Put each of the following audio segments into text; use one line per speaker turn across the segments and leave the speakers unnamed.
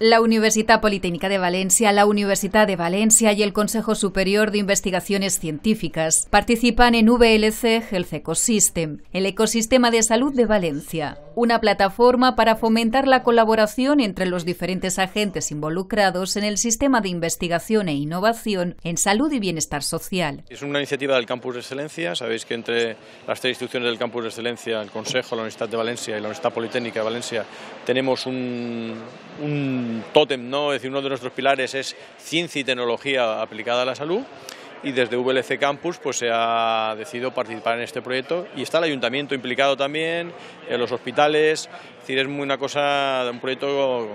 La Universidad Politécnica de Valencia, la Universidad de Valencia y el Consejo Superior de Investigaciones Científicas participan en VLC Health Ecosystem, el ecosistema de salud de Valencia una plataforma para fomentar la colaboración entre los diferentes agentes involucrados en el sistema de investigación e innovación en salud y bienestar social.
Es una iniciativa del Campus de Excelencia, sabéis que entre las tres instituciones del Campus de Excelencia, el Consejo, la Universidad de Valencia y la Universidad Politécnica de Valencia, tenemos un, un tótem, ¿no? es decir, uno de nuestros pilares es ciencia y tecnología aplicada a la salud y desde VLC Campus pues, se ha decidido participar en este proyecto y está el ayuntamiento implicado también, en eh, los hospitales, es decir, es muy una cosa, un proyecto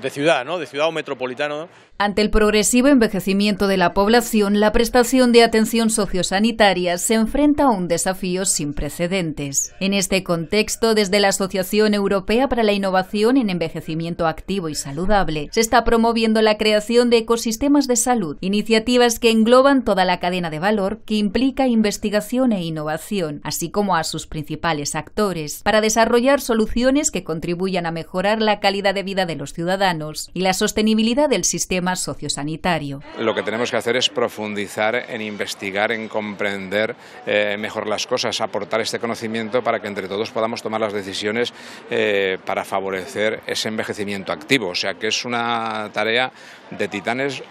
de ciudad, ¿no? de ciudad o metropolitano,
ante el progresivo envejecimiento de la población, la prestación de atención sociosanitaria se enfrenta a un desafío sin precedentes. En este contexto, desde la Asociación Europea para la Innovación en Envejecimiento Activo y Saludable, se está promoviendo la creación de ecosistemas de salud, iniciativas que engloban toda la cadena de valor que implica investigación e innovación, así como a sus principales actores, para desarrollar soluciones que contribuyan a mejorar la calidad de vida de los ciudadanos y la sostenibilidad del sistema sociosanitario.
Lo que tenemos que hacer es profundizar en investigar, en comprender eh, mejor las cosas, aportar este conocimiento para que entre todos podamos tomar las decisiones eh, para favorecer ese envejecimiento activo. O sea que es una tarea de titanes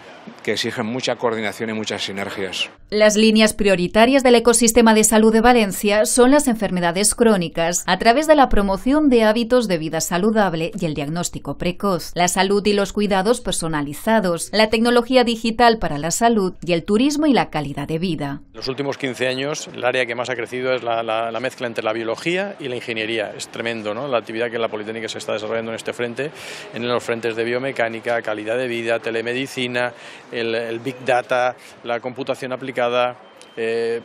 que exigen mucha coordinación y muchas sinergias.
Las líneas prioritarias del ecosistema de salud de Valencia son las enfermedades crónicas, a través de la promoción de hábitos de vida saludable y el diagnóstico precoz, la salud y los cuidados personalizados, la tecnología digital para la salud y el turismo y la calidad de vida.
En los últimos 15 años, el área que más ha crecido es la, mezcla entre la biología y la ingeniería. Es tremendo ¿no? la actividad que la Politécnica se está desarrollando en este frente, en los frentes de biomecánica, calidad de vida, telemedicina, el, Big Data, la computación aplicada, eh,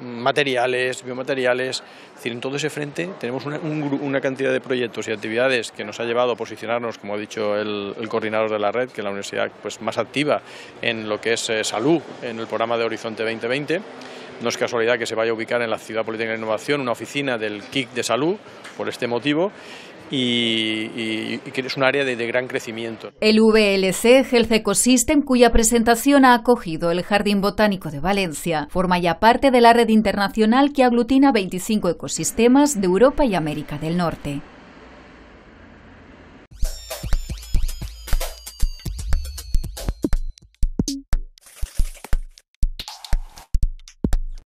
materiales, biomateriales. decir, en todo ese frente tenemos una, cantidad de proyectos y actividades que nos ha llevado a posicionarnos, como ha dicho el, coordinador de la red, que es la universidad pues, más activa en lo que es eh, salud, en el programa de Horizonte 2020. No es casualidad que se vaya a ubicar en la Ciudad Política de Innovación una oficina del KIC de salud, por este motivo, y, que es un área de, gran crecimiento.
El VLC Health Ecosystem, cuya presentación ha acogido el Jardín Botánico de Valencia, forma ya parte de la red internacional que aglutina 25 ecosistemas de Europa y América del Norte.